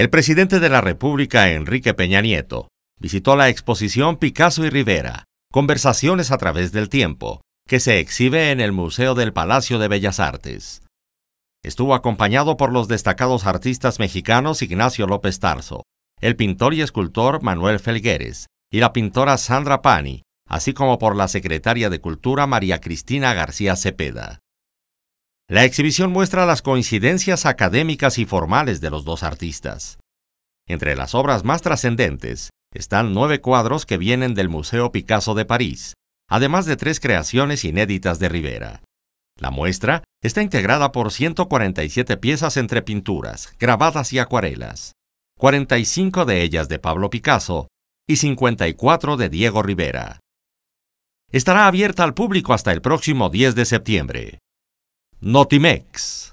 El presidente de la República, Enrique Peña Nieto, visitó la exposición Picasso y Rivera, Conversaciones a través del tiempo, que se exhibe en el Museo del Palacio de Bellas Artes. Estuvo acompañado por los destacados artistas mexicanos Ignacio López Tarso, el pintor y escultor Manuel Felgueres y la pintora Sandra Pani, así como por la secretaria de Cultura María Cristina García Cepeda. La exhibición muestra las coincidencias académicas y formales de los dos artistas. Entre las obras más trascendentes están nueve cuadros que vienen del Museo Picasso de París, además de tres creaciones inéditas de Rivera. La muestra está integrada por 147 piezas entre pinturas, grabadas y acuarelas, 45 de ellas de Pablo Picasso y 54 de Diego Rivera. Estará abierta al público hasta el próximo 10 de septiembre. Notimex.